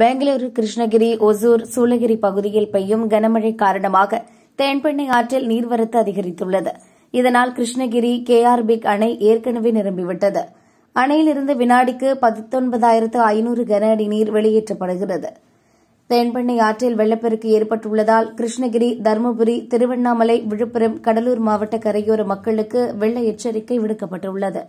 பெங்களூரு கிருஷ்ணகிரி ஒசூர் சூளகிரி பகுதியில் பெய்யும் கனமழை காரணமாக தென்பெண்ணை ஆற்றில் நீர்வரத்து அதிகரித்துள்ளது இதனால் கிருஷ்ணகிரி கேஆர்பிக் அணை ஏற்கனவே நிரம்பிவிட்டது அணையிலிருந்து வினாடிக்கு பத்தொன்பதாயிரத்து ஐநூறு கன அடி நீர் வெளியேற்றப்படுகிறது தென்பெண்ணை ஆற்றில் வெள்ளப்பெருக்கு ஏற்பட்டுள்ளதால் கிருஷ்ணகிரி தருமபுரி திருவண்ணாமலை விழுப்புரம் கடலூர் மாவட்ட கரையோர மக்களுக்கு வெள்ள எச்சரிக்கை விடுக்கப்பட்டுள்ளது